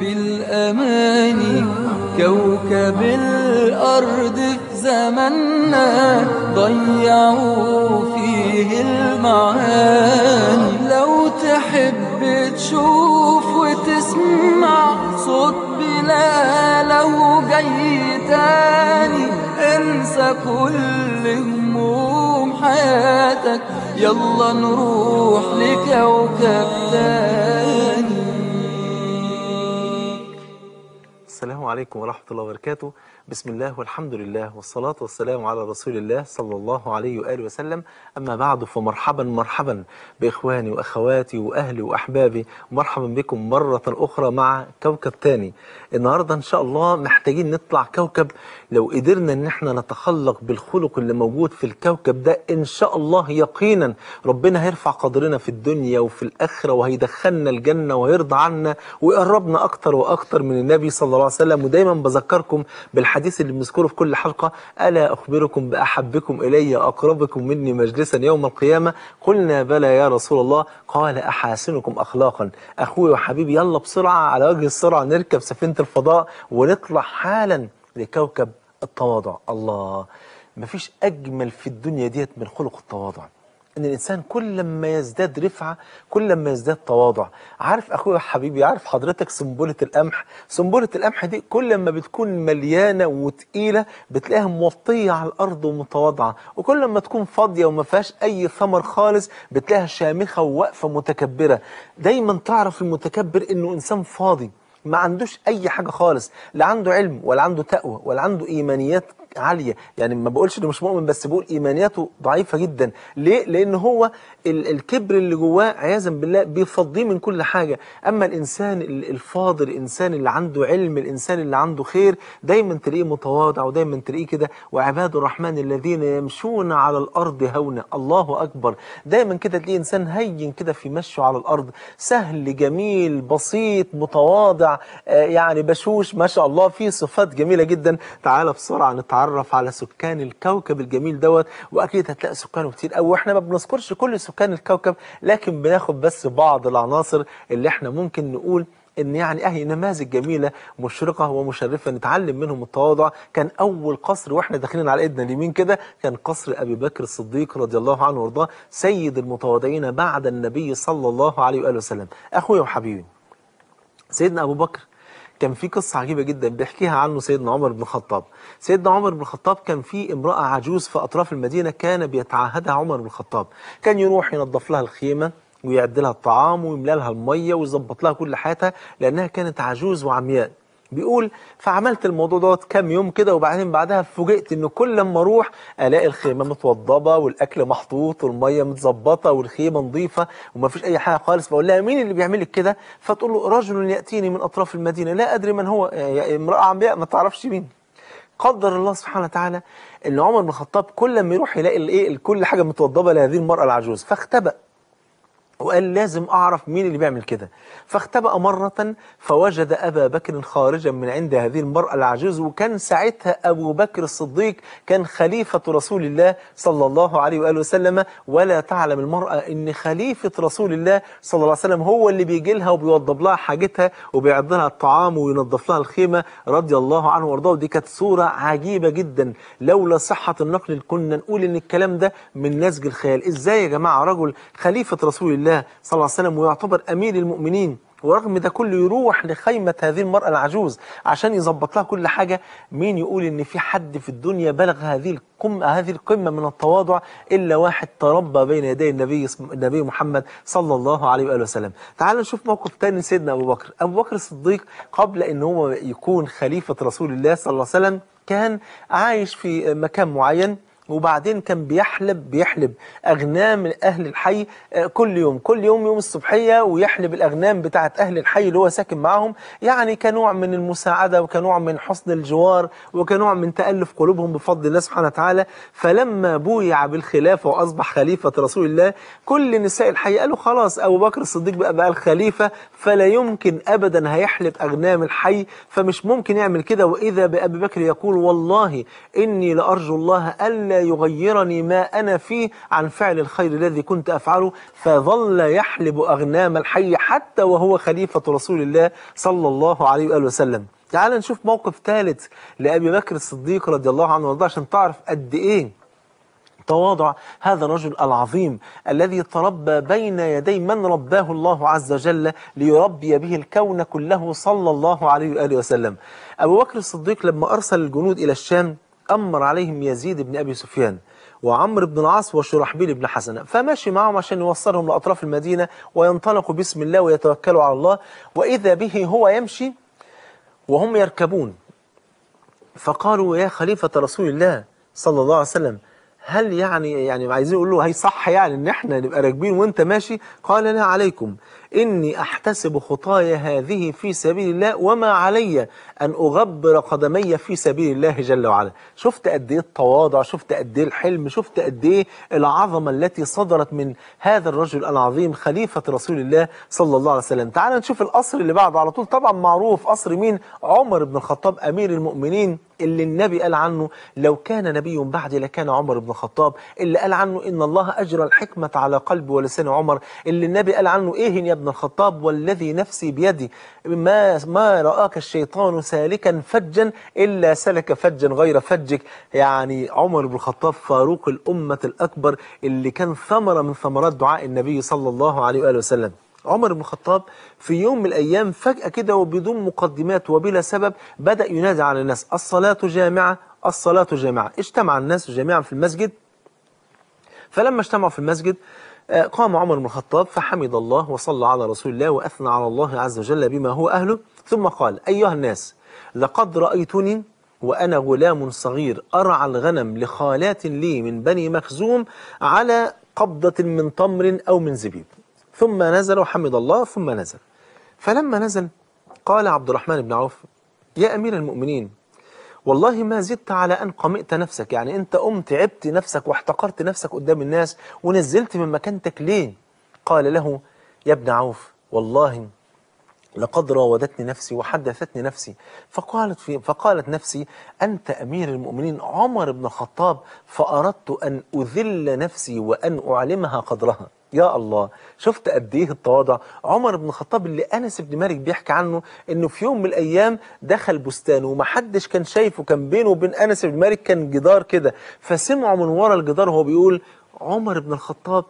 بالأماني كوكب الأرض في زمننا ضيعوا فيه المعاني لو تحب تشوف وتسمع صوت بلا لو جاي تاني انسى كل هموم حياتك يلا نروح لكوكب تاني السلام عليكم ورحمة الله وبركاته بسم الله والحمد لله والصلاة والسلام على رسول الله صلى الله عليه وآله وسلم أما بعد فمرحبا مرحبا بإخواني وأخواتي وأهلي وأحبابي مرحبا بكم مرة أخرى مع كوكب تاني النهاردة إن شاء الله محتاجين نطلع كوكب لو قدرنا ان احنا نتخلق بالخلق اللي موجود في الكوكب ده ان شاء الله يقينا ربنا هيرفع قدرنا في الدنيا وفي الاخره وهيدخلنا الجنه وهيرضى عنا ويقربنا اكتر واكتر من النبي صلى الله عليه وسلم ودايما بذكركم بالحديث اللي بنذكره في كل حلقه الا اخبركم باحبكم الي اقربكم مني مجلسا يوم القيامه قلنا بلى يا رسول الله قال احاسنكم اخلاقا اخوي وحبيبي يلا بسرعه على وجه السرعه نركب سفينه الفضاء ونطلع حالا لكوكب التواضع الله مفيش أجمل في الدنيا ديت من خلق التواضع ان الانسان كل ما يزداد رفعه كل ما يزداد تواضع عارف اخويا حبيبي عارف حضرتك سنبله القمح سنبله القمح دي كل ما بتكون مليانه وتقيله بتلاقيها موطيه على الارض ومتواضعه وكل ما تكون فاضيه وما فيهاش اي ثمر خالص بتلاقيها شامخه وواقفه متكبره دايما تعرف المتكبر انه انسان فاضي ما عندوش اي حاجه خالص لا عنده علم ولا عنده تقوى ولا عنده ايمانيات عاليه يعني ما بقولش انه مش مؤمن بس بقول ايمانياته ضعيفه جدا ليه لان هو الكبر اللي جواه عياذا بالله بيفضيه من كل حاجه اما الانسان الفاضل الانسان اللي عنده علم الانسان اللي عنده خير دايما تلاقيه متواضع ودايما تلاقيه كده وعباد الرحمن الذين يمشون على الارض هونا الله اكبر دايما كده تلاقيه انسان هين كده في مشه على الارض سهل جميل بسيط متواضع آه، يعني بشوش ما شاء الله فيه صفات جميله جدا تعالى بسرعه نتعرف تعرف على سكان الكوكب الجميل دوت واكيد هتلاقي سكانه كتير قوي واحنا ما بنذكرش كل سكان الكوكب لكن بناخد بس بعض العناصر اللي احنا ممكن نقول ان يعني اهي نماذج جميله مشرقه ومشرفه نتعلم منهم التواضع كان اول قصر واحنا داخلين على ايدنا اليمين كده كان قصر ابي بكر الصديق رضي الله عنه وارضاه سيد المتواضعين بعد النبي صلى الله عليه واله وسلم اخويا وحبيبي سيدنا ابو بكر كان في قصه عجيبه جدا بيحكيها عنه سيدنا عمر بن الخطاب سيدنا عمر بن الخطاب كان في امراه عجوز في اطراف المدينه كان بيتعهدها عمر بن الخطاب كان يروح ينظف لها الخيمه ويعد لها الطعام ويملى لها الميه ويظبط لها كل حياتها لانها كانت عجوز وعمياء بيقول فعملت الموضوع دوت كام يوم كده وبعدين بعدها فوجئت ان كل ما اروح الاقي الخيمه متوضبه والاكل محطوط والميه متظبطه والخيمه نظيفه ومفيش اي حاجه خالص بقول لها مين اللي بيعمل لك كده فتقول له رجل ياتيني من اطراف المدينه لا ادري من هو امراه عمياء ما تعرفش مين قدر الله سبحانه وتعالى ان عمر بن الخطاب كل ما يروح يلاقي الايه كل حاجه متوضبه لهذه المراه العجوز فاختبأ وقال لازم أعرف مين اللي بيعمل كده فاختبأ مرة فوجد أبا بكر خارجا من عند هذه المرأة العجوز وكان ساعتها أبو بكر الصديق كان خليفة رسول الله صلى الله عليه وآله وسلم ولا تعلم المرأة أن خليفة رسول الله صلى الله عليه وسلم هو اللي بيجي لها وبيوضب لها حاجتها وبيعد لها الطعام وينظف لها الخيمة رضي الله عنه وارضاه ودي كانت صورة عجيبة جدا لولا صحة النقل كنا نقول أن الكلام ده من نسج الخيال إزاي يا جماعة رجل خليفة رسول الله الله صلى الله عليه وسلم ويعتبر أمير المؤمنين ورغم ده كله يروح لخيمة هذه المرأة العجوز عشان يظبط لها كل حاجة مين يقول ان في حد في الدنيا بلغ هذه القمة هذه القمة من التواضع إلا واحد تربى بين يدي النبي النبي محمد صلى الله عليه وآله وسلم تعالوا نشوف موقف تاني سيدنا أبو بكر أبو بكر الصديق قبل ان هو يكون خليفة رسول الله صلى الله عليه وسلم كان عايش في مكان معين وبعدين كان بيحلب بيحلب اغنام اهل الحي آه، كل يوم كل يوم يوم الصبحيه ويحلب الاغنام بتاعه اهل الحي اللي هو ساكن معاهم يعني كنوع من المساعده وكنوع من حسن الجوار وكنوع من تالف قلوبهم بفضل الله سبحانه وتعالى فلما بويع بالخلافه واصبح خليفه رسول الله كل نساء الحي قالوا خلاص ابو بكر الصديق بقى, بقى الخليفه فلا يمكن ابدا هيحلب اغنام الحي فمش ممكن يعمل كده واذا بابي بكر يقول والله اني لارجو الله الا يغيرني ما أنا فيه عن فعل الخير الذي كنت أفعله فظل يحلب أغنام الحي حتى وهو خليفة رسول الله صلى الله عليه وآله وسلم تعال نشوف موقف ثالث لأبي بكر الصديق رضي الله عنه وارضاه عشان تعرف قد إيه تواضع هذا الرجل العظيم الذي تربى بين يدي من رباه الله عز وجل ليربي به الكون كله صلى الله عليه وآله وسلم أبو بكر الصديق لما أرسل الجنود إلى الشام أمر عليهم يزيد بن أبي سفيان وعمرو بن العاص وشرحبيل بن حسنة فماشي معهم عشان يوصلهم لأطراف المدينة وينطلقوا باسم الله ويتوكلوا على الله وإذا به هو يمشي وهم يركبون فقالوا يا خليفة رسول الله صلى الله عليه وسلم هل يعني يعني عايزين يقولوا هي صح يعني ان احنا نبقى راكبين وانت ماشي قال لا عليكم إني أحتسب خطايا هذه في سبيل الله وما علي أن أغبر قدمي في سبيل الله جل وعلا شفت قد إيه التواضع شفت قد إيه الحلم شفت قد إيه العظمة التي صدرت من هذا الرجل العظيم خليفة رسول الله صلى الله عليه وسلم تعال نشوف القصر اللي بعده على طول طبعا معروف قصر مين عمر بن الخطاب أمير المؤمنين اللي النبي قال عنه لو كان نبي بعدي لكان عمر بن الخطاب اللي قال عنه إن الله أجرى الحكمة على قلب ولسان عمر اللي النبي قال عنه إيه بن الخطاب والذي نفسي بيدي ما, ما رآك الشيطان سالكا فجا إلا سلك فجا غير فجك يعني عمر بن الخطاب فاروق الأمة الأكبر اللي كان ثمرة من ثمرات دعاء النبي صلى الله عليه وآله وسلم عمر بن الخطاب في يوم من الأيام فجأة كده وبدون مقدمات وبلا سبب بدأ ينادي على الناس الصلاة جامعة الصلاة جامعة اجتمع الناس جميعا في المسجد فلما اجتمعوا في المسجد آه، قام عمر بن الخطاب فحمد الله وصلى على رسول الله وأثنى على الله عز وجل بما هو أهله ثم قال أيها الناس لقد رأيتني وأنا غلام صغير أرعى الغنم لخالات لي من بني مخزوم على قبضة من تمر أو من زبيب ثم نزل وحمد الله ثم نزل فلما نزل قال عبد الرحمن بن عوف يا أمير المؤمنين والله ما زدت على أن قمئت نفسك يعني أنت قمت عبت نفسك واحتقرت نفسك قدام الناس ونزلت من مكانتك ليه قال له يا ابن عوف والله لقد راودتني نفسي وحدثتني نفسي فقالت في فقالت نفسي أنت أمير المؤمنين عمر بن الخطاب فأردت أن أذل نفسي وأن أعلمها قدرها يا الله شفت قد ايه التواضع عمر بن الخطاب اللي انس بن مالك بيحكي عنه انه في يوم من الايام دخل بستان ومحدش كان شايفه كان بينه وبين انس بن مالك كان جدار كده فسمعه من ورا الجدار وهو بيقول عمر بن الخطاب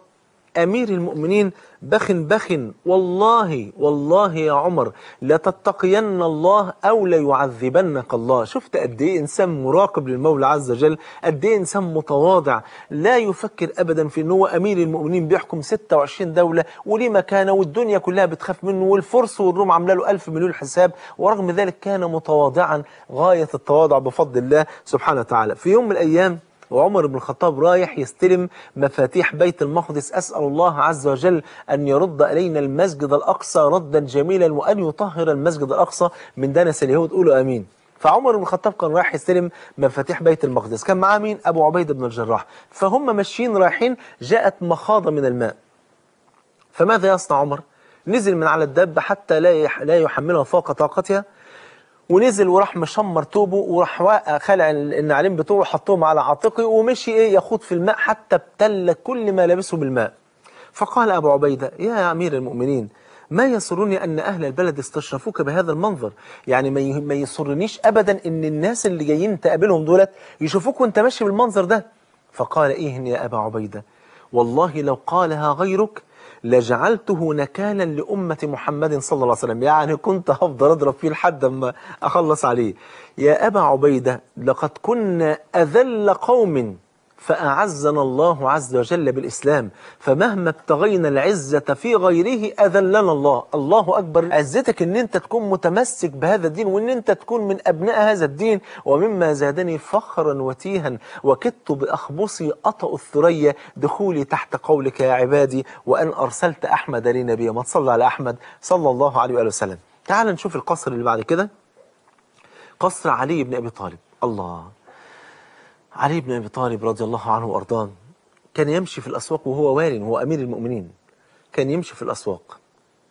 أمير المؤمنين بخن بخن والله والله يا عمر لتتقين الله أو ليعذبنك الله شفت قد إيه إنسان مراقب للمولى عز وجل قد إيه إنسان متواضع لا يفكر أبدا في ان هو أمير المؤمنين بيحكم 26 دولة وليه مكانه والدنيا كلها بتخاف منه والفرس والروم عامله له 1000 مليون حساب ورغم ذلك كان متواضعا غاية التواضع بفضل الله سبحانه وتعالى في يوم من الأيام وعمر بن الخطاب رايح يستلم مفاتيح بيت المقدس أسأل الله عز وجل أن يرد إلينا المسجد الأقصى ردا جميلا وأن يطهر المسجد الأقصى من دنس اليهود قولوا أمين فعمر بن الخطاب كان رايح يستلم مفاتيح بيت المقدس كان معاه مين أبو عبيدة بن الجراح فهم ماشيين رايحين جاءت مخاضة من الماء فماذا يصنع عمر؟ نزل من على الدابة حتى لا لا يحملها فوق طاقتها ونزل وراح مشمر توبه وراح خلع النعلين بتوعه وحطهم على عاتقه ومشي ايه يخوض في الماء حتى ابتل كل ما لبسه بالماء فقال أبو عبيدة يا أمير المؤمنين ما يسرني أن أهل البلد استشرفوك بهذا المنظر يعني ما يسرنيش أبدا أن الناس اللي جايين تقابلهم دولت يشوفوك وانت ماشي بالمنظر ده فقال إيه يا أبا عبيدة والله لو قالها غيرك لجعلته نكالا لأمة محمد صلى الله عليه وسلم يعني كنت هفضل أضرب فيه لحد ما أخلص عليه يا أبا عبيدة لقد كنا أذل قوم فأعزنا الله عز وجل بالإسلام فمهما ابتغينا العزة في غيره أذلنا الله الله أكبر عزتك أن أنت تكون متمسك بهذا الدين وأن أنت تكون من أبناء هذا الدين ومما زادني فخرا وتيها وكدت بأخبصي أطأ الثريا دخولي تحت قولك يا عبادي وأن أرسلت أحمد لنبي ما تصلى على أحمد صلى الله عليه وآله وسلم تعال نشوف القصر اللي بعد كده قصر علي بن أبي طالب الله علي بن أبي طالب رضي الله عنه وأرضاه كان يمشي في الأسواق وهو وال وهو أمير المؤمنين كان يمشي في الأسواق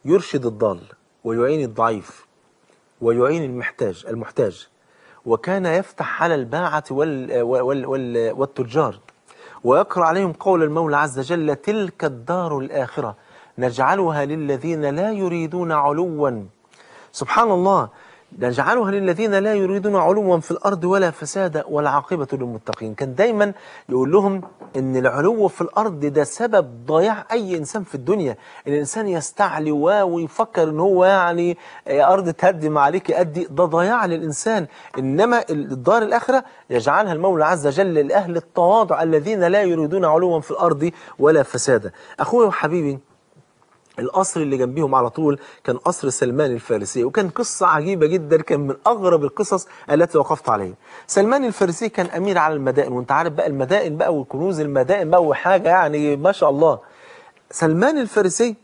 يرشد الضال ويعين الضعيف ويعين المحتاج المحتاج وكان يفتح على الباعة وال وال وال والتجار ويقرأ عليهم قول المولى عز وجل تلك الدار الآخرة نجعلها للذين لا يريدون علوا سبحان الله نجعلها للذين لا يريدون علوا في الأرض ولا فسادا والعاقبة للمتقين كان دايما يقول لهم ان العلو في الأرض ده سبب ضياع أي إنسان في الدنيا الإنسان يستعلي ويفكر ان هو يعني أرض تهدم عليك أدي ده ضياع للإنسان إنما الدار الآخرة يجعلها المولى عز وجل لأهل التواضع الذين لا يريدون علوا في الأرض ولا فسادا أخوي وحبيبي القصر اللي جنبيهم على طول كان قصر سلمان الفارسي وكان قصة عجيبة جدا كان من أغرب القصص التي وقفت عليها سلمان الفارسي كان أمير على المدائن وانت عارف بقى المدائن بقى والكنوز المدائن بقى وحاجة يعني ما شاء الله سلمان الفارسي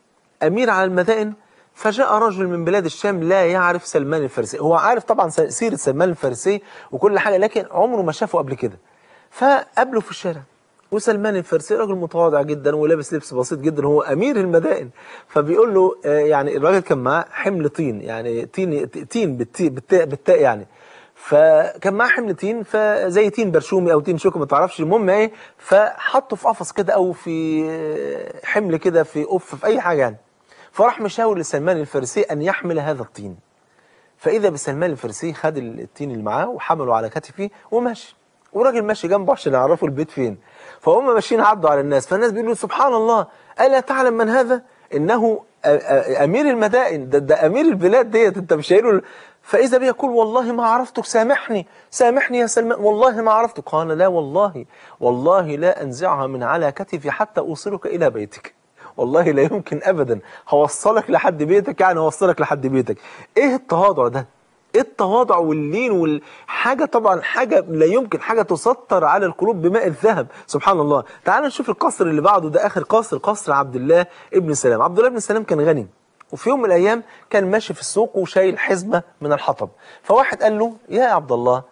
أمير على المدائن فجاء رجل من بلاد الشام لا يعرف سلمان الفارسي هو عارف طبعا سيرة سلمان الفارسي وكل حاجة لكن عمره ما شافه قبل كده فقابله في الشارع وسلمان الفارسي راجل متواضع جدا ولابس لبس بسيط جدا هو امير المدائن فبيقول له آه، يعني الراجل كان معاه حمل طين يعني طين تين بالتاء بالتاء يعني فكان معاه حمل تين فزي تين برشومي او تين شوكي ما تعرفش المهم ايه فحطه في قفص كده او في آه، حمل كده في قف في اي حاجه يعني فراح مشاور لسلمان الفارسي ان يحمل هذا الطين فاذا بسلمان الفارسي خد التين اللي معاه وحمله على كتفه ومشي وراجل ماشي جنبه عشان يعرفوا البيت فين فهم ماشيين عدوا على الناس فالناس بيقولوا سبحان الله ألا تعلم من هذا إنه أمير المدائن ده, ده أمير البلاد ديت أنت مش شايله فإذا بيقول والله ما عرفتك سامحني سامحني يا سلمان والله ما عرفتك قال لا والله والله لا أنزعها من على كتفي حتى أوصلك إلى بيتك والله لا يمكن أبدا هوصلك لحد بيتك يعني هوصلك لحد بيتك إيه التواضع ده التواضع واللين والحاجة طبعا حاجة لا يمكن حاجة تسطر على القلوب بماء الذهب سبحان الله تعال نشوف القصر اللي بعده ده آخر قصر قصر عبد الله ابن سلام عبد الله ابن سلام كان غني وفي يوم من الأيام كان ماشي في السوق وشايل حزمة من الحطب فواحد قال له يا عبد الله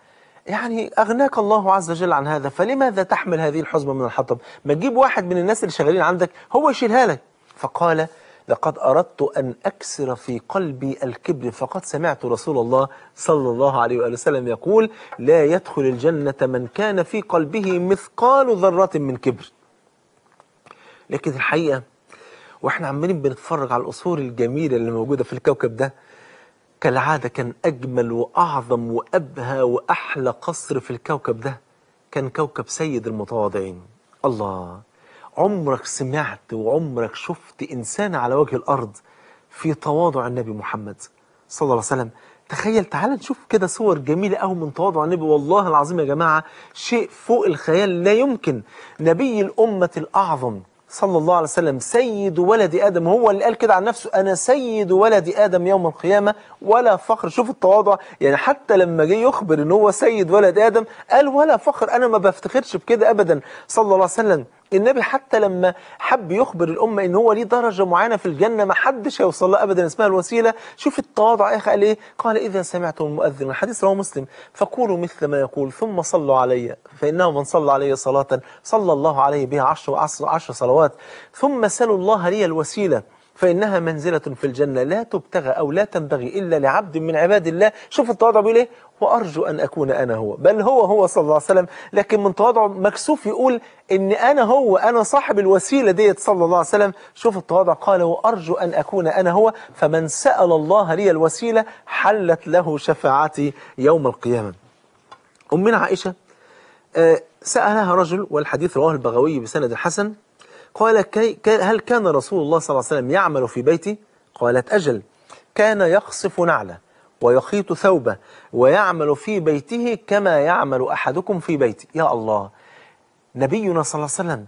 يعني أغناك الله عز وجل عن هذا فلماذا تحمل هذه الحزمة من الحطب ما تجيب واحد من الناس اللي شغالين عندك هو يشيلها لك فقال لقد أردت أن أكسر في قلبي الكبر فقد سمعت رسول الله صلى الله عليه وآله وسلم يقول لا يدخل الجنة من كان في قلبه مثقال ذرة من كبر لكن الحقيقة واحنا عمالين بنتفرج على القصور الجميلة اللي موجودة في الكوكب ده كالعادة كان أجمل وأعظم وأبهى وأحلى قصر في الكوكب ده كان كوكب سيد المتواضعين الله عمرك سمعت وعمرك شفت إنسان على وجه الأرض في تواضع النبي محمد صلى الله عليه وسلم تخيل تعال نشوف كده صور جميلة قوي من تواضع النبي والله العظيم يا جماعة شيء فوق الخيال لا يمكن نبي الأمة الأعظم صلى الله عليه وسلم سيد ولد آدم هو اللي قال كده عن نفسه أنا سيد ولد آدم يوم القيامة ولا فخر شوف التواضع يعني حتى لما جه يخبر إن هو سيد ولد آدم قال ولا فخر أنا ما بفتخرش بكده أبدا صلى الله عليه وسلم النبي حتى لما حب يخبر الأمة إن هو ليه درجة معينة في الجنة ما حدش هيوصل لها أبدا اسمها الوسيلة شوف التواضع يا أخي قال إيه قال إذا سمعتم المؤذن الحديث رواه مسلم فقولوا مثل ما يقول ثم صلوا علي فإنه من صلى علي صلاة صلى الله عليه بها عشر, عشر, عشر صلوات ثم سلوا الله لي الوسيلة فإنها منزلة في الجنة لا تبتغى أو لا تنبغي إلا لعبد من عباد الله شوف التواضع بيقول إيه وأرجو أن أكون أنا هو بل هو هو صلى الله عليه وسلم لكن من تواضعه مكسوف يقول إن أنا هو أنا صاحب الوسيلة ديت صلى الله عليه وسلم شوف التواضع قال وأرجو أن أكون أنا هو فمن سأل الله لي الوسيلة حلت له شفاعتي يوم القيامة أمنا عائشة آه، سألها رجل والحديث رواه البغوي بسند الحسن قال كي هل كان رسول الله صلى الله عليه وسلم يعمل في بيتي قالت أجل كان يقصف نعله ويخيط ثوبه ويعمل في بيته كما يعمل أحدكم في بيته يا الله نبينا صلى الله عليه وسلم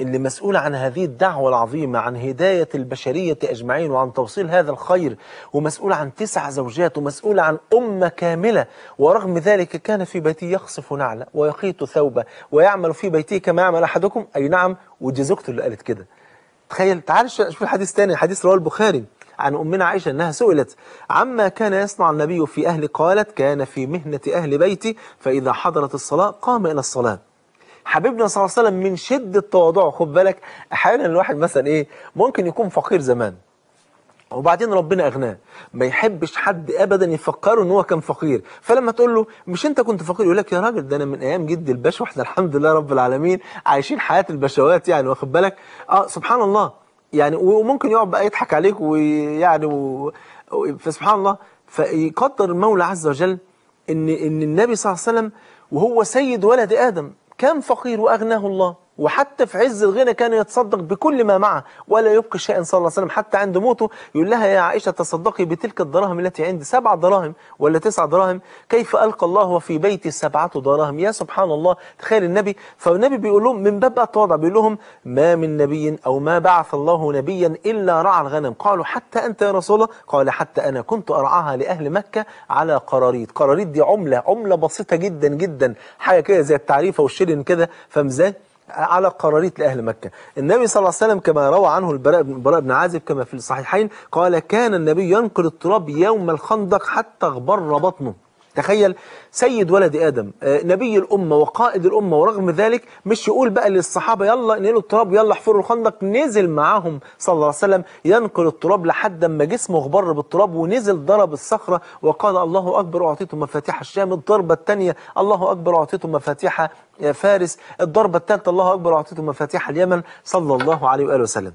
اللي مسؤول عن هذه الدعوة العظيمة عن هداية البشرية أجمعين وعن توصيل هذا الخير ومسؤول عن تسع زوجات ومسؤول عن أمة كاملة ورغم ذلك كان في بيته يخصف نعلة ويخيط ثوبة ويعمل في بيته كما يعمل أحدكم أي نعم وجزكت اللي قالت كده تخيل تعال شوف الحديث تاني حديث رواه البخاري عن أمنا عائشة أنها سئلت عما كان يصنع النبي في أهل قالت كان في مهنة أهل بيتي فإذا حضرت الصلاة قام إلى الصلاة حبيبنا صلى الله عليه وسلم من شدة تواضعه خد بالك أحيانا الواحد مثلا إيه ممكن يكون فقير زمان وبعدين ربنا اغناه ما يحبش حد ابدا يفكره ان هو كان فقير فلما تقول له مش انت كنت فقير يقول لك يا راجل ده انا من ايام جدي الباشا واحنا الحمد لله رب العالمين عايشين حياه البشوات يعني واخد بالك اه سبحان الله يعني وممكن يقعد بقى يضحك عليك ويعني و... فسبحان الله فيقدر المولى عز وجل ان ان النبي صلى الله عليه وسلم وهو سيد ولد ادم كان فقير واغناه الله وحتى في عز الغنى كان يتصدق بكل ما معه ولا يبقي شيئا صلى الله عليه وسلم حتى عند موته يقول لها يا عائشة تصدقي بتلك الدراهم التي عندي سبع دراهم ولا تسع دراهم كيف ألقى الله وفي بيتي سبعة دراهم يا سبحان الله تخيل النبي فالنبي بيقول لهم من باب التواضع بيقول لهم ما من نبي أو ما بعث الله نبيا إلا رعى الغنم قالوا حتى أنت يا رسول الله قال حتى أنا كنت أرعاها لأهل مكة على قراريط قراريط دي عملة عملة بسيطة جدا جدا حاجة كده زي التعريفة والشيلن كده فمزاج على قراريط لأهل مكة النبي صلى الله عليه وسلم كما روى عنه البراء بن عازب كما في الصحيحين قال كان النبي ينقل التراب يوم الخندق حتى غبر بطنه تخيل سيد ولد آدم آه، نبي الأمة وقائد الأمة ورغم ذلك مش يقول بقى للصحابة يلا نقلوا التراب يلا احفروا الخندق نزل معاهم صلى الله عليه وسلم ينقل التراب لحد ما جسمه غبر بالتراب ونزل ضرب الصخرة وقال الله أكبر أعطيته مفاتيح الشام الضربة الثانية الله أكبر أعطيته مفاتيح آه، فارس الضربة الثالثة الله أكبر أعطيته مفاتيح اليمن صلى الله عليه وآله وسلم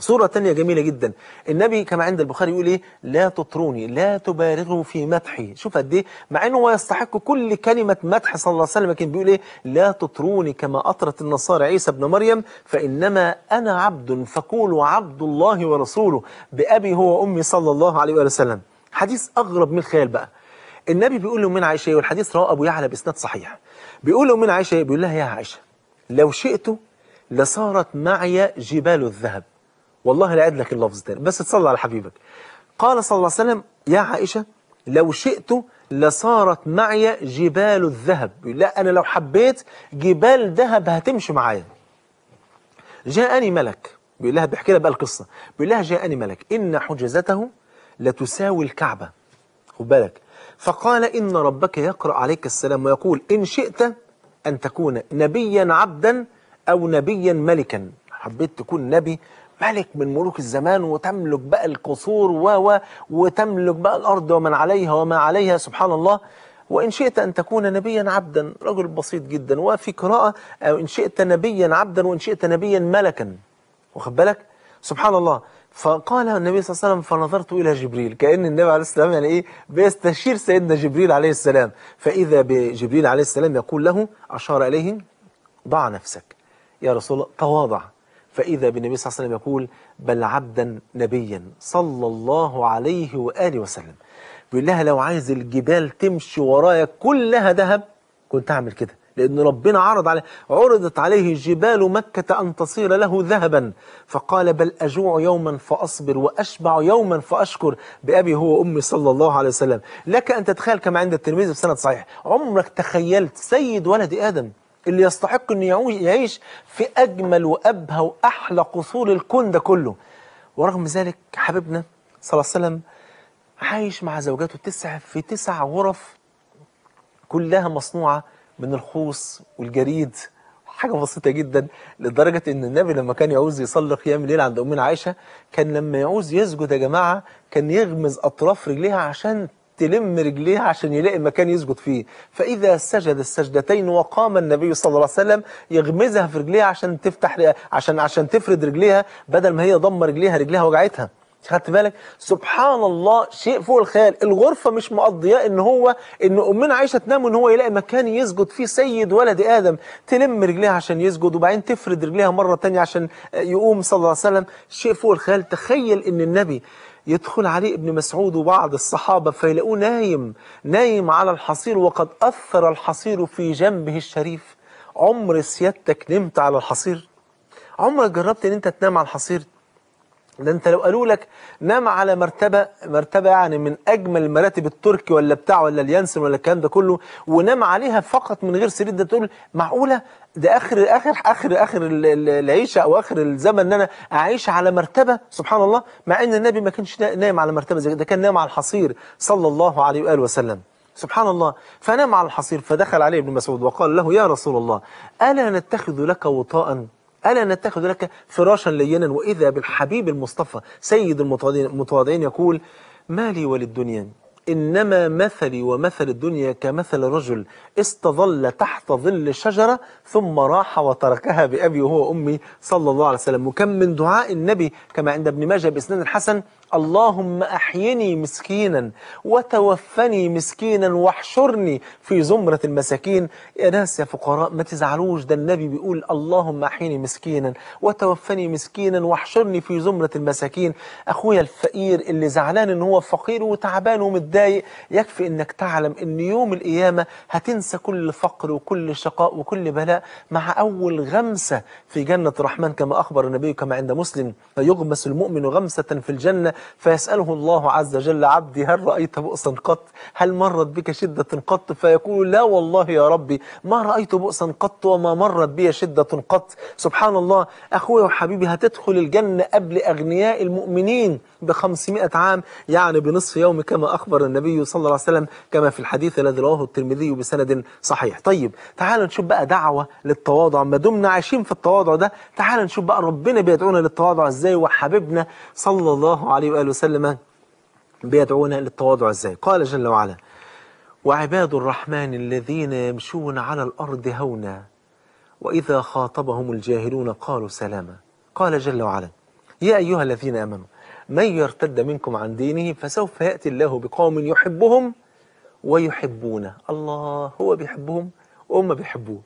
صورة تانية جميلة جدا النبي كما عند البخاري يقول ايه لا تطروني لا تبالغوا في مدحي شوف قد ايه مع انه هو يستحق كل كلمة مدح صلى الله عليه وسلم لكن بيقول ايه لا تطروني كما اطرت النصارى عيسى ابن مريم فانما انا عبد فقولوا عبد الله ورسوله بابي هو امي صلى الله عليه وسلم حديث اغرب من الخيال بقى النبي بيقول له من عائشة والحديث رواه ابو يعلى باسناد صحيح بيقول له من عائشة بيقول لها يا عائشة لو شئت لصارت معي جبال الذهب والله لا لك اللفظ تاني بس تصلي على حبيبك قال صلى الله عليه وسلم يا عائشة لو شئت لصارت معي جبال الذهب لا أنا لو حبيت جبال ذهب هتمشي معايا جاءني ملك بيقول لها بيحكي لها بقى القصة بيقول لها جاءني ملك إن حجزته لتساوي الكعبة خد بالك فقال إن ربك يقرأ عليك السلام ويقول إن شئت أن تكون نبيا عبدا أو نبيا ملكا حبيت تكون نبي ملك من ملوك الزمان وتملك بقى القصور و و وتملك بقى الأرض ومن عليها وما عليها سبحان الله وإن شئت أن تكون نبيا عبدا رجل بسيط جدا وفي قراءة أو آه، إن شئت نبيا عبدا وإن شئت نبيا ملكا واخد بالك سبحان الله فقال النبي صلى الله عليه وسلم فنظرت إلى جبريل كأن النبي عليه السلام يعني إيه بيستشير سيدنا جبريل عليه السلام فإذا بجبريل عليه السلام يقول له أشار إليه ضع نفسك يا رسول الله تواضع فإذا بالنبي صلى الله عليه وسلم يقول بل عبدا نبيا صلى الله عليه وآله وسلم بيقول لها لو عايز الجبال تمشي ورايا كلها ذهب كنت أعمل كده لأن ربنا عرض عليه عرضت عليه جبال مكة أن تصير له ذهبا فقال بل أجوع يوما فأصبر وأشبع يوما فأشكر بأبي هو وأمي صلى الله عليه وسلم لك أن تتخيل كما عند الترمذي بسند صحيح عمرك تخيلت سيد ولد آدم اللي يستحق انه يعيش في اجمل وابهى واحلى قصور الكون ده كله ورغم ذلك حبيبنا صلى الله عليه وسلم عايش مع زوجاته تسع في تسع غرف كلها مصنوعه من الخوص والجريد حاجة بسيطة جدا لدرجة ان النبي لما كان يعوز يصلي قيام الليل عند امنا عائشة كان لما يعوز يسجد يا جماعة كان يغمز اطراف رجليها عشان تلم رجليها عشان يلاقي مكان يسجد فيه فإذا سجد السجدتين وقام النبي صلى الله عليه وسلم يغمزها في رجليها عشان تفتح عشان عشان تفرد رجليها بدل ما هي ضم رجليها رجليها وجعتها خدت بالك سبحان الله شيء فوق الخيال الغرفة مش مقضياه ان هو ان امنا عايشة تنام وان هو يلاقي مكان يسجد فيه سيد ولد ادم تلم رجليها عشان يسجد وبعدين تفرد رجليها مرة تانية عشان يقوم صلى الله عليه وسلم شيء فوق الخيال تخيل ان النبي يدخل عليه ابن مسعود وبعض الصحابة فيلاقوه نايم نايم على الحصير وقد أثر الحصير في جنبه الشريف عمر سيادتك نمت على الحصير عمرك جربت ان انت تنام على الحصير ده انت لو قالوا لك نام على مرتبة مرتبة يعني من اجمل مراتب التركي ولا بتاع ولا اليانسن ولا الكلام ده كله ونام عليها فقط من غير سرير ده تقول معقولة ده اخر اخر اخر اخر العيشة او اخر الزمن ان انا اعيش على مرتبة سبحان الله مع ان النبي ما كانش نايم على مرتبة زي ده كان نايم على الحصير صلى الله عليه واله وسلم سبحان الله فنام على الحصير فدخل عليه ابن مسعود وقال له يا رسول الله ألا نتخذ لك وطاء ألا نتخذ لك فراشا لينا وإذا بالحبيب المصطفى سيد المتواضعين يقول ما لي وللدنيا إنما مثلي ومثل الدنيا كمثل رجل استظل تحت ظل شجرة ثم راح وتركها بأبي وهو أمي صلى الله عليه وسلم وكم من دعاء النبي كما عند ابن ماجه بإسنان الحسن اللهم أحيني مسكينا وتوفني مسكينا واحشرني في زمرة المساكين يا ناس يا فقراء ما تزعلوش ده النبي بيقول اللهم أحيني مسكينا وتوفني مسكينا واحشرني في زمرة المساكين أخويا الفقير اللي زعلان إن هو فقير وتعبان ومتضايق يكفي إنك تعلم إن يوم القيامة هتنسى كل فقر وكل شقاء وكل بلاء مع أول غمسة في جنة الرحمن كما أخبر النبي كما عند مسلم فيغمس المؤمن غمسة في الجنة فيسأله الله عز وجل عبدي هل رأيت بؤسا قط هل مرت بك شدة قط فيقول لا والله يا ربي ما رأيت بؤسا قط وما مرت بي شدة قط سبحان الله أخوي وحبيبي هتدخل الجنة قبل أغنياء المؤمنين بخمسمائة عام يعني بنصف يوم كما أخبر النبي صلى الله عليه وسلم كما في الحديث الذي رواه الترمذي بسند صحيح طيب تعال نشوف بقى دعوة للتواضع ما دمنا عايشين في التواضع ده تعال نشوف بقى ربنا بيدعونا للتواضع ازاي وحبيبنا صلى الله عليه عليه وآله وسلم بيدعونا للتواضع ازاي قال جل وعلا وعباد الرحمن الذين يمشون على الأرض هونا وإذا خاطبهم الجاهلون قالوا سلاما قال جل وعلا يا أيها الذين آمنوا من يرتد منكم عن دينه فسوف يأتي الله بقوم يحبهم ويحبونه الله هو بيحبهم وهم بيحبوه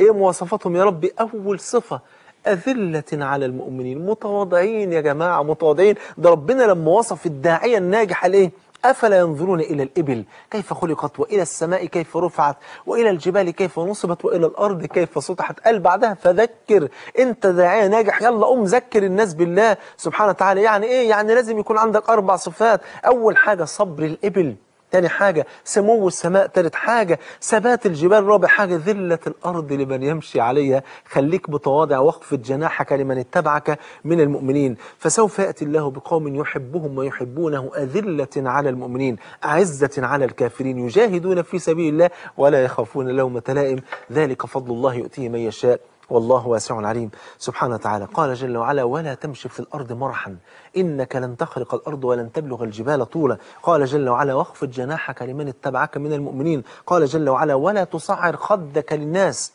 ايه مواصفاتهم يا ربي اول صفة أذلة على المؤمنين متواضعين يا جماعة متواضعين ده ربنا لما وصف الداعية الناجح ليه أفلا ينظرون إلى الإبل كيف خلقت وإلى السماء كيف رفعت وإلى الجبال كيف نصبت وإلى الأرض كيف سطحت قال بعدها فذكر أنت داعية ناجح يلا قوم ذكر الناس بالله سبحانه وتعالى يعني إيه يعني لازم يكون عندك أربع صفات أول حاجة صبر الإبل تاني حاجة سمو السماء تالت حاجة ثبات الجبال رابع حاجة ذلة الأرض لمن يمشي عليها خليك متواضع واخفض جناحك لمن اتبعك من المؤمنين فسوف يأتي الله بقوم يحبهم ويحبونه أذلة على المؤمنين أعزة على الكافرين يجاهدون في سبيل الله ولا يخافون لومة لائم ذلك فضل الله يؤتيه من يشاء والله واسع عليم سبحانه وتعالى قال جل وعلا ولا تمشي في الأرض مرحا إنك لن تخرق الأرض ولن تبلغ الجبال طولا قال جل وعلا واخفض جناحك لمن اتبعك من المؤمنين قال جل وعلا ولا تصعر خدك للناس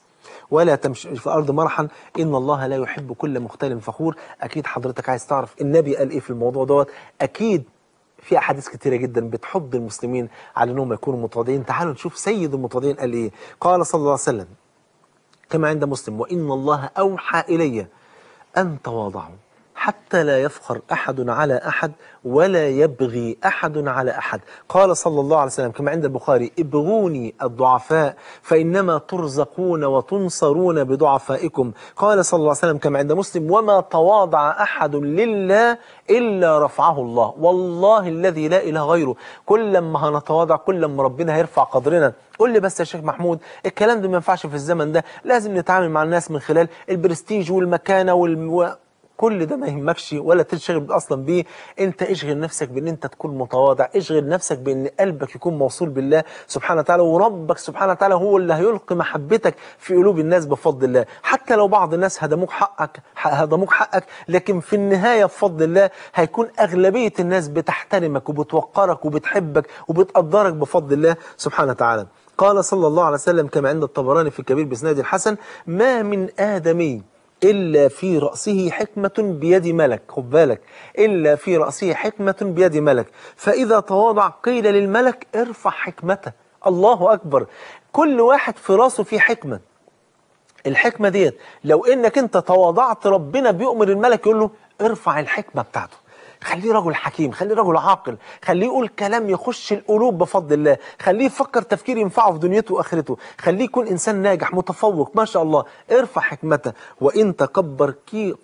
ولا تمشي في الأرض مرحا إن الله لا يحب كل مختال فخور أكيد حضرتك عايز تعرف النبي قال إيه في الموضوع دوت أكيد في احاديث كثيرة جدا بتحض المسلمين على انهم يكونوا متواضعين تعالوا نشوف سيد المتواضعين قال ايه قال صلى الله عليه وسلم كما عند مسلم وإن الله أوحى إلي أن تواضعوا حتى لا يفخر أحد على أحد ولا يبغي أحد على أحد قال صلى الله عليه وسلم كما عند البخاري ابغوني الضعفاء فإنما ترزقون وتنصرون بضعفائكم قال صلى الله عليه وسلم كما عند مسلم وما تواضع أحد لله إلا رفعه الله والله الذي لا إله غيره كل هنتواضع كل ربنا هيرفع قدرنا قل لي بس يا شيخ محمود الكلام ده ما ينفعش في الزمن ده لازم نتعامل مع الناس من خلال البرستيج والمكانة والم... كل ده ما يهمكش ولا تنشغل اصلا بيه انت اشغل نفسك بان انت تكون متواضع اشغل نفسك بان قلبك يكون موصول بالله سبحانه وتعالى وربك سبحانه وتعالى هو اللي هيلقي محبتك في قلوب الناس بفضل الله حتى لو بعض الناس هدموك حقك هدموك حقك لكن في النهايه بفضل الله هيكون اغلبيه الناس بتحترمك وبتوقرك وبتحبك وبتقدرك بفضل الله سبحانه وتعالى قال صلى الله عليه وسلم كما عند الطبراني في الكبير بسناد الحسن ما من آدمي إلا في رأسه حكمة بيد ملك خد بالك إلا في رأسه حكمة بيد ملك فإذا تواضع قيل للملك ارفع حكمته الله أكبر كل واحد في رأسه في حكمة الحكمة ديت لو إنك أنت تواضعت ربنا بيؤمر الملك يقول له ارفع الحكمة بتاعته خليه رجل حكيم خليه رجل عاقل خليه يقول كلام يخش القلوب بفضل الله خليه يفكر تفكير ينفعه في دنيته واخرته خليه يكون انسان ناجح متفوق ما شاء الله ارفع حكمته وان تكبر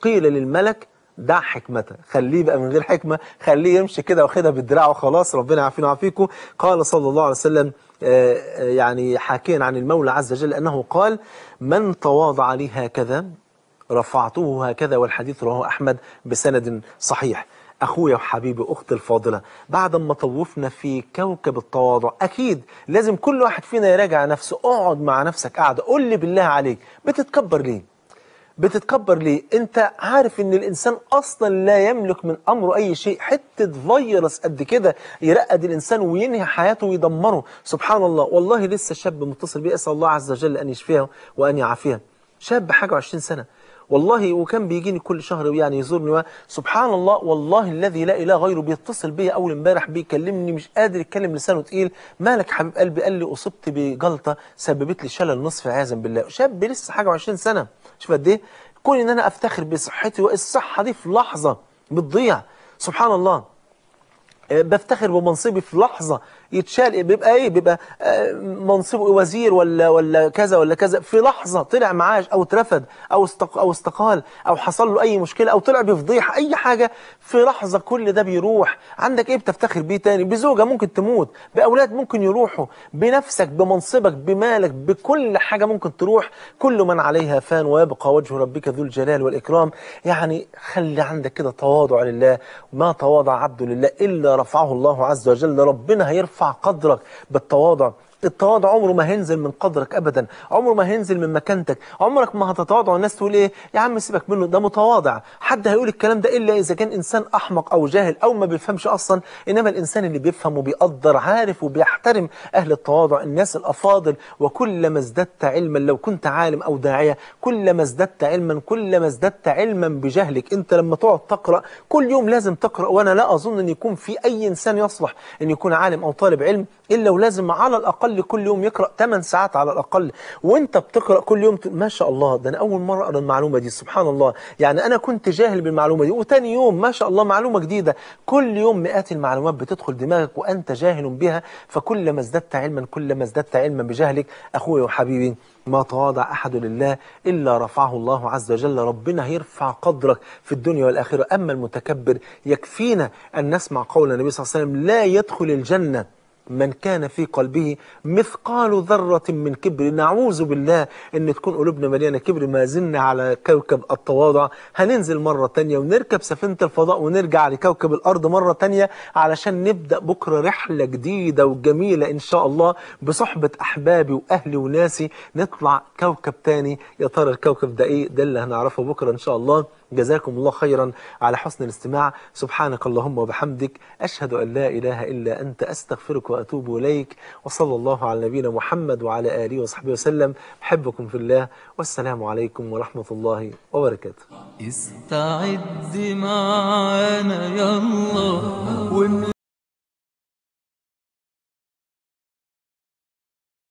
قيل للملك دع حكمته خليه بقى من غير حكمة خليه يمشي كده واخدها بالدراع وخلاص ربنا يعافينا ويعافيكم قال صلى الله عليه وسلم آه، آه، يعني حاكيا عن المولى عز وجل أنه قال من تواضع لي هكذا رفعته هكذا والحديث رواه أحمد بسند صحيح أخويا وحبيبي أختي الفاضلة بعد ما طوفنا في كوكب التواضع أكيد لازم كل واحد فينا يراجع نفسه اقعد مع نفسك قعده قول لي بالله عليك بتتكبر ليه بتتكبر ليه أنت عارف إن الإنسان أصلا لا يملك من أمره أي شيء حتة فيروس قد كده يرقد الإنسان وينهي حياته ويدمره سبحان الله والله لسه شاب متصل بي أسأل الله عز وجل أن يشفيه وأن يعافيه شاب حاجة 20 سنة والله وكان بيجيني كل شهر يعني يزورني سبحان الله والله الذي لا اله غيره بيتصل بيا اول امبارح بيكلمني مش قادر يتكلم لسانه تقيل مالك حبيب قلبي قال لي اصبت بجلطه سببت لي شلل نصف عياذا بالله شاب لسه حاجه و20 سنه شوف قد ايه كون ان انا افتخر بصحتي والصحه دي في لحظه بتضيع سبحان الله آه، بفتخر بمنصبي في لحظه يتشال بيبقى ايه بيبقى آه، منصبه إيه؟ وزير ولا ولا كذا ولا كذا في لحظه طلع معاش او اترفد او او استقال او حصل له اي مشكله او طلع بفضيحه اي حاجه في لحظه كل ده بيروح عندك ايه بتفتخر بيه تاني بزوجه ممكن تموت باولاد ممكن يروحوا بنفسك بمنصبك بمالك بكل حاجه ممكن تروح كل من عليها فان ويبقى وجه ربك ذو الجلال والاكرام يعني خلي عندك كده تواضع لله ما تواضع عبد لله الا رفعه الله عز وجل ربنا هيرفع ارفع قدرك بالتواضع التواضع عمره ما هينزل من قدرك ابدا عمره ما هينزل من مكانتك عمرك ما هتتواضع والناس تقول ايه يا عم سيبك منه ده متواضع حد هيقول الكلام ده الا اذا كان انسان احمق او جاهل او ما بيفهمش اصلا انما الانسان اللي بيفهم وبيقدر عارف وبيحترم اهل التواضع الناس الافاضل وكلما ازددت علما لو كنت عالم او داعيه كلما ازددت علما كلما ازددت علما بجهلك انت لما تقعد تقرا كل يوم لازم تقرا وانا لا اظن ان يكون في اي انسان يصلح ان يكون عالم او طالب علم الا ولازم على الاقل الأقل كل يوم يقرأ 8 ساعات على الأقل وأنت بتقرأ كل يوم ما شاء الله ده أنا أول مرة أقرأ المعلومة دي سبحان الله يعني أنا كنت جاهل بالمعلومة دي وتاني يوم ما شاء الله معلومة جديدة كل يوم مئات المعلومات بتدخل دماغك وأنت جاهل بها فكلما ازددت علما كلما ازددت علما بجهلك أخوي وحبيبي ما تواضع أحد لله إلا رفعه الله عز وجل ربنا هيرفع قدرك في الدنيا والآخرة أما المتكبر يكفينا أن نسمع قول النبي صلى الله عليه وسلم لا يدخل الجنة من كان في قلبه مثقال ذرة من كبر نعوذ بالله ان تكون قلوبنا مليانة كبر ما زلنا على كوكب التواضع هننزل مرة تانية ونركب سفينة الفضاء ونرجع لكوكب الارض مرة تانية علشان نبدأ بكرة رحلة جديدة وجميلة ان شاء الله بصحبة احبابي واهلي وناسي نطلع كوكب تاني يا ترى الكوكب ده ايه ده اللي هنعرفه بكرة ان شاء الله جزاكم الله خيرا على حسن الاستماع سبحانك اللهم وبحمدك أشهد أن لا إله إلا أنت أستغفرك وأتوب إليك وصلى الله على نبينا محمد وعلى آله وصحبه وسلم بحبكم في الله والسلام عليكم ورحمة الله وبركاته استعد يا الله